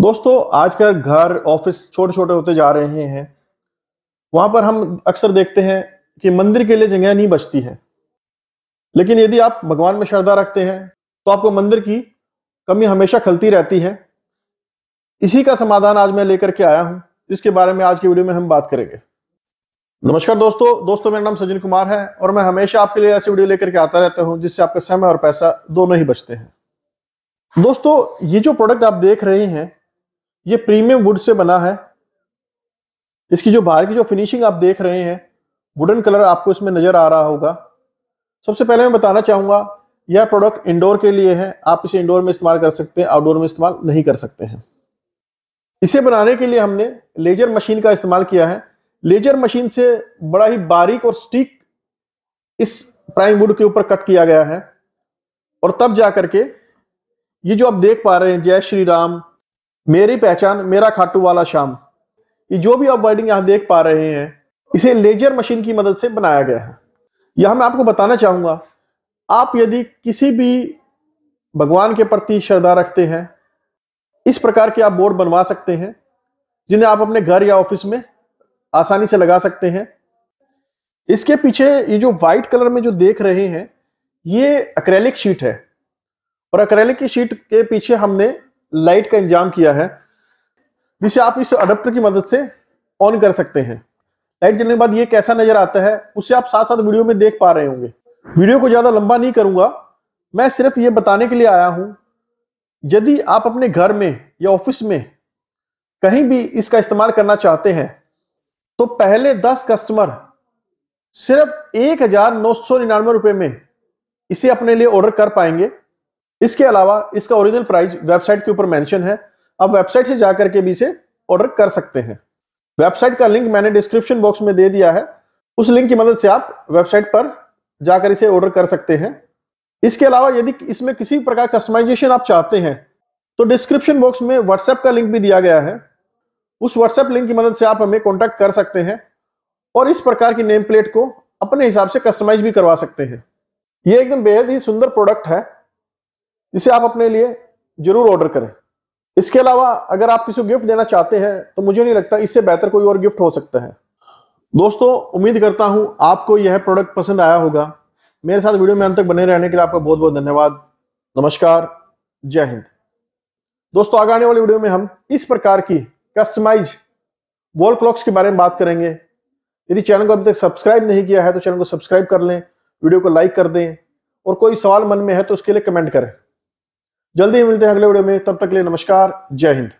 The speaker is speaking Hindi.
दोस्तों आजकल घर ऑफिस छोटे छोटे होते जा रहे हैं वहां पर हम अक्सर देखते हैं कि मंदिर के लिए जगह नहीं बचती है लेकिन यदि आप भगवान में श्रद्धा रखते हैं तो आपको मंदिर की कमी हमेशा खलती रहती है इसी का समाधान आज मैं लेकर के आया हूं जिसके बारे में आज की वीडियो में हम बात करेंगे नमस्कार दोस्तों दोस्तों मेरा नाम सजन कुमार है और मैं हमेशा आपके लिए ऐसी वीडियो लेकर के आता रहता हूं जिससे आपका समय और पैसा दोनों ही बचते हैं दोस्तों ये जो प्रोडक्ट आप देख रहे हैं ये प्रीमियम वुड से बना है इसकी जो बाहर की जो फिनिशिंग आप देख रहे हैं वुडन कलर आपको इसमें नजर आ रहा होगा सबसे पहले मैं बताना चाहूंगा यह प्रोडक्ट इंडोर के लिए है आप इसे इंडोर में इस्तेमाल कर सकते हैं आउटडोर में इस्तेमाल नहीं कर सकते हैं इसे बनाने के लिए हमने लेजर मशीन का इस्तेमाल किया है लेजर मशीन से बड़ा ही बारीक और स्टिक इस प्राइम वुड के ऊपर कट किया गया है और तब जा करके ये जो आप देख पा रहे हैं जय श्री राम मेरी पहचान मेरा खाटू वाला शाम ये जो भी आप वर्डिंग यहाँ देख पा रहे हैं इसे लेजर मशीन की मदद से बनाया गया है यह मैं आपको बताना चाहूँगा आप यदि किसी भी भगवान के प्रति श्रद्धा रखते हैं इस प्रकार के आप बोर्ड बनवा सकते हैं जिन्हें आप अपने घर या ऑफिस में आसानी से लगा सकते हैं इसके पीछे ये जो वाइट कलर में जो देख रहे हैं ये अक्रेलिक शीट है और अक्रेलिक की शीट के पीछे हमने लाइट का इंतजाम किया है जिसे आप इस अडप्टर की मदद से ऑन कर सकते हैं लाइट जलने के बाद ये कैसा नजर आता है उसे आप साथ साथ वीडियो में देख पा रहे होंगे वीडियो को ज़्यादा लंबा नहीं करूंगा मैं सिर्फ ये बताने के लिए आया हूं यदि आप अपने घर में या ऑफिस में कहीं भी इसका इस्तेमाल करना चाहते हैं तो पहले दस कस्टमर सिर्फ एक हजार नौ सौ निन्यानवे रुपए में इसे अपने लिए ऑर्डर कर पाएंगे इसके अलावा इसका ओरिजिनल प्राइस वेबसाइट के ऊपर मेंशन है आप वेबसाइट से जाकर के भी इसे ऑर्डर कर सकते हैं वेबसाइट का लिंक मैंने डिस्क्रिप्शन बॉक्स में दे दिया है उस लिंक की मदद से आप वेबसाइट पर जाकर इसे ऑर्डर कर सकते हैं इसके अलावा यदि इसमें किसी प्रकार कस्टमाइजेशन आप चाहते हैं तो डिस्क्रिप्शन बॉक्स में व्हाट्सएप का लिंक भी दिया गया है उस व्हाट्सएप लिंक की मदद से आप हमें कॉन्टैक्ट कर सकते हैं और इस प्रकार की नेम प्लेट को अपने हिसाब से कस्टमाइज भी करवा सकते हैं ये एकदम बेहद ही सुंदर प्रोडक्ट है इसे आप अपने लिए जरूर ऑर्डर करें इसके अलावा अगर आप किसी को गिफ्ट देना चाहते हैं तो मुझे नहीं लगता इससे बेहतर कोई और गिफ्ट हो सकता है दोस्तों उम्मीद करता हूं आपको यह प्रोडक्ट पसंद आया होगा मेरे साथ वीडियो में अंत तक बने रहने के लिए आपका बहुत बहुत धन्यवाद नमस्कार जय हिंद दोस्तों आगे आने वाली वीडियो में हम इस प्रकार की कस्टमाइज वॉल क्लॉक्स के बारे में बात करेंगे यदि चैनल को अभी तक सब्सक्राइब नहीं किया है तो चैनल को सब्सक्राइब कर लें वीडियो को लाइक कर दें और कोई सवाल मन में है तो उसके लिए कमेंट करें जल्दी मिलते हैं अगले वीडियो में तब तक के लिए नमस्कार जय हिंद